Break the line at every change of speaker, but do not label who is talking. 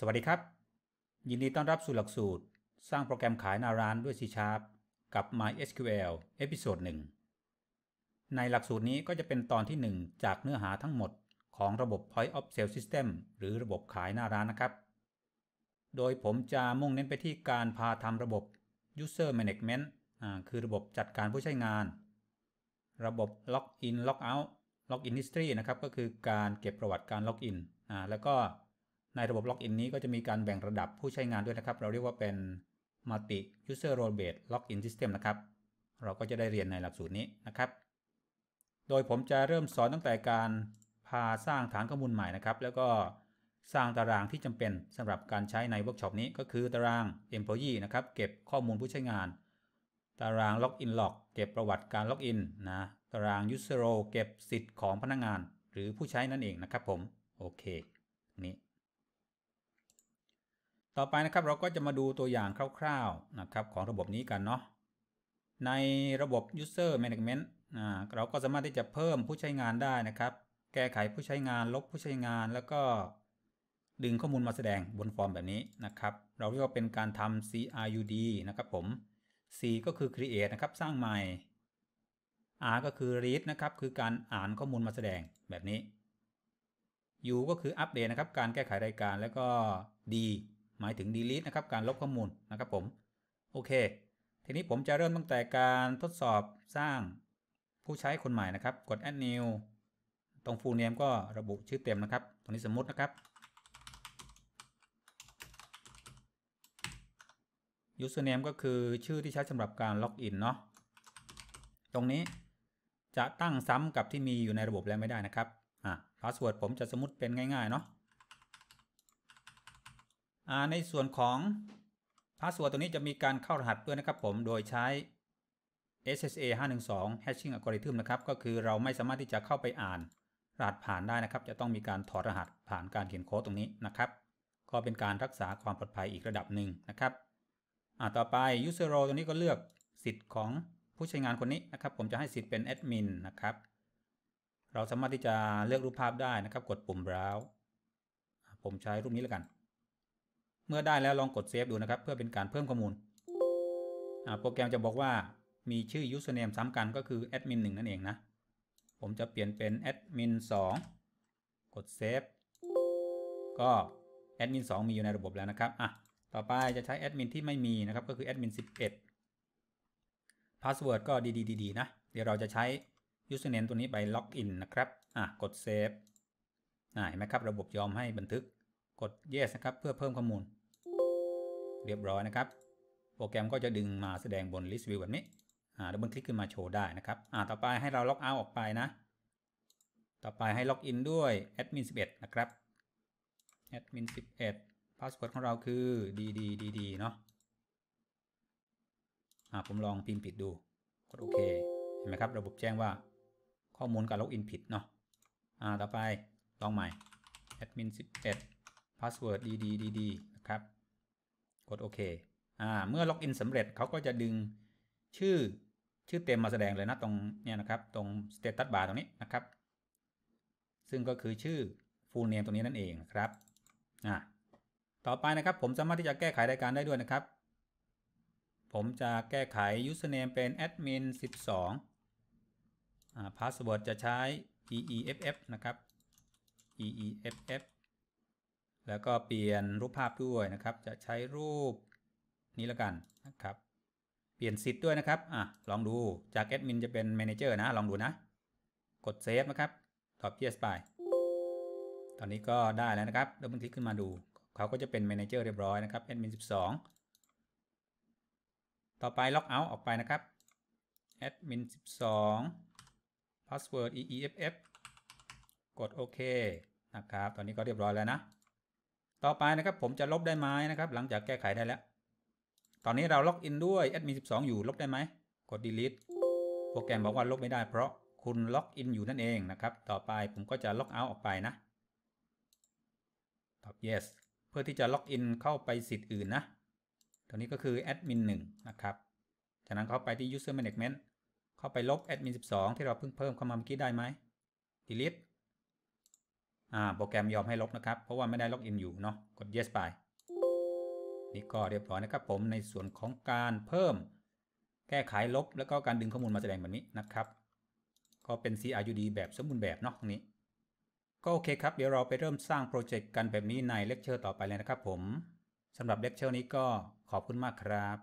สวัสดีครับ ยินดีต้อนรับสู่หลักสูตร สร้างโปรแกรมขายหน้าร้านด้วย C Sharp กับ MySQL เอพิโซดหนึ่งในหลักสูตรนี้ก็จะเป็นตอนที่ 1 จากเนื้อหาทั้งหมดของระบบ Point of Sale System หรือระบบขายหน้าร้านนะครับ โดยผมจะมุ่งเน้นไปที่การพาทำระบบ User Management คือระบบจัดการผู้ใช้งาน ระบบ Login Logout Login History นะครับก็คือการเก็บประวัติการ Login แล้วก็ในระบบล็อกอินนี้ก็จะมีการแบ่งระดับผู้ใช้งานด้วยนะครับ เราเรียกว่าเป็น Multi User Role Based Login System นะครับ เราก็จะได้เรียนในหลักสูตรนี้นะครับ โดยผมจะเริ่มสอนตั้งแต่การพาสร้างฐานข้อมูลใหม่นะครับ แล้วก็สร้างตารางที่จำเป็นสำหรับการใช้ในเวิร์กช็อปนี้ก็คือตาราง Employee นะครับ เก็บข้อมูลผู้ใช้งาน ตาราง Login Log เก็บประวัติการล็อกอินนะ ตาราง User Role เก็บสิทธิ์ของพนักงงาน หรือผู้ใช้นั่นเองนะครับ ผม โอเค นี่ต่อไปนะครับเราก็จะมาดูตัวอย่างคร่าวๆนะครับของระบบนี้กันเนาะในระบบ user management เราก็สามารถที่จะเพิ่มผู้ใช้งานได้นะครับ แก้ไขผู้ใช้งานลบผู้ใช้งานแล้วก็ ดึงข้อมูลมาแสดงบนฟอร์มแบบนี้นะครับ เราเรียกว่าเป็นการทำ CRUD นะครับผม C ก็คือ create นะครับ สร้างใหม่ R ก็คือ read นะครับคือการอ่านข้อมูลมาแสดงแบบนี้ U ก็คืออัปเดตนะครับการแก้ไขรายการแล้วก็ D หมายถึง delete นะครับ การลบข้อมูลนะครับผม โอเค ทีนี้ผมจะเริ่มตั้งแต่การทดสอบสร้างผู้ใช้คนใหม่นะครับ กด add new ตรง full name ก็ระบุชื่อเต็มนะครับ ตรงนี้สมมตินะครับ username ก็คือชื่อที่ใช้สำหรับการล็อกอินเนาะตรงนี้จะตั้งซ้ำกับที่มีอยู่ในระบบแล้วไม่ได้นะครับอ่ะ password ผมจะสมมติเป็นง่าย ๆ เนาะในส่วนของพาสเวิร์ดตัวนี้จะมีการเข้ารหัสด้วยนะครับผมโดยใช้ SSA 512 Hashing Algorithm นะครับ ก็คือเราไม่สามารถที่จะเข้าไปอ่านรหัสผ่านได้นะครับ จะต้องมีการถอดรหัสผ่านการเขียนโค้ดตรงนี้นะครับ ก็เป็นการรักษาความปลอดภัยอีกระดับหนึ่งนะครับ ต่อไป User Role ตัวนี้ก็เลือกสิทธิ์ของผู้ใช้งานคนนี้นะครับ ผมจะให้สิทธิ์เป็นแอดมินนะครับเราสามารถที่จะเลือกรูปภาพได้นะครับกดปุ่ม browse ผมใช้รูปนี้แล้วกันเมื่อได้แล้วลองกดเซฟดูนะครับ เพื่อเป็นการเพิ่มข้อมูล โปรแกรมจะบอกว่ามีชื่อ username ซ้ำกันก็คือแอดมินหนึ่งนั่นเองนะ ผมจะเปลี่ยนเป็นแอดมินสองกดเซฟ ก็แอดมินสองมีอยู่ในระบบแล้วนะครับ อ่ะ ต่อไปจะใช้แอดมินที่ไม่มีนะครับ ก็คือแอดมินสิบเอ็ดพาสเวิร์ดก็ดีๆนะ เดี๋ยวเราจะใช้ username ตัวนี้ไปล็อกอินนะครับ อ่ะ กดเซฟเห็นไหมครับระบบยอมให้บันทึก กด yes นะครับเพื่อเพิ่มข้อมูลเรียบร้อยนะครับ โปรแกรมก็จะดึงมาแสดงบน list view แบบนี้ อ่าดับเบิลคลิกขึ้นมาโชว์ได้นะครับ อ่า ต่อไปให้เราล็อกเอาออกไปนะ ต่อไปให้ล็อกอินด้วย admin 11 นะครับ admin 11 password ของเราคือ dd dd เนาะอ่า ผมลองพิมพ์ผิดดู กดโอเค เห็นไหมครับ ระบบแจ้งว่า ข้อมูลการล็อกอินผิด เนาะอ่า ต่อไปลองใหม่ admin 11 password dd dd นะครับกดโอเค อ่า เมื่อล็อกอินสำเร็จเขาก็จะดึงชื่อชื่อเต็มมาแสดงเลยนะตรงเนี่ยนะครับ ตรงสเตตัสบาร์ตรงนี้นะครับ ซึ่งก็คือชื่อ full name ตรงนี้นั่นเองครับอ่าต่อไปนะครับผมสามารถที่จะแก้ไขรายการได้ด้วยนะครับ ผมจะแก้ไข username เป็น admin 12อ่า password จะใช้ eeff นะครับ eeff แล้วก็เปลี่ยนรูปภาพด้วยนะครับ จะใช้รูปนี้ละกันนะครับ เปลี่ยนสิทธิ์ด้วยนะครับ อ่ะ ลองดูจากแอดมินจะเป็นแมเนเจอร์นะ ลองดูนะ กดเซฟนะครับ ตอบ yes ไป ตอนนี้ก็ได้แล้วนะครับด๋ยเมิลคลิกขึ้นมาดู เขาก็จะเป็นแมเนเจอร์เรียบร้อยนะครับ แอดมินองต่อไปล็อกเอาท์ออกไปนะครับ แอดมิน12 password eeff กดโอเคนะครับ ตอนนี้ก็เรียบร้อยแล้วนะต่อไปนะครับผมจะลบได้ไหมนะครับหลังจากแก้ไขได้แล้ว ตอนนี้เราล็อกอินด้วยแอดมิน12 อยู่ลบได้ไหมกด delete โปรแกรมบอกว่าลบไม่ได้เพราะคุณล็อกอินอยู่นั่นเองนะครับต่อไปผมก็จะล็อกเอาท์ออกไปนะตอบ yes เพื่อที่จะล็อกอินเข้าไปสิทธิ์อื่นนะตรงนี้ก็คือแอดมิน1นะครับ จากนั้นเข้าไปที่ user management เข้าไปลบแอดมิน12 ที่เราเพิ่ง เพิ่มเข้ามาเมื่อกี้ได้ไหม delete อ่าโปรแกรมยอมให้ลบนะครับ เพราะว่าไม่ได้ล็อกอินอยู่เนาะ กด yes ไป นี่ก็เรียบร้อยนะครับ ผม ในส่วนของการเพิ่ม แก้ไขลบ แล้วก็การดึงข้อมูลมาแสดงแบบนี้นะครับ ก็เป็น CRUD แบบสมบูรณ์แบบเนาะตรงนี้ ก็โอเคครับ เดี๋ยวเราไปเริ่มสร้างโปรเจกต์กันแบบนี้ในเลคเชอร์ต่อไปเลยนะครับ ผมสำหรับเลคเชอร์นี้ก็ขอบคุณมากครับ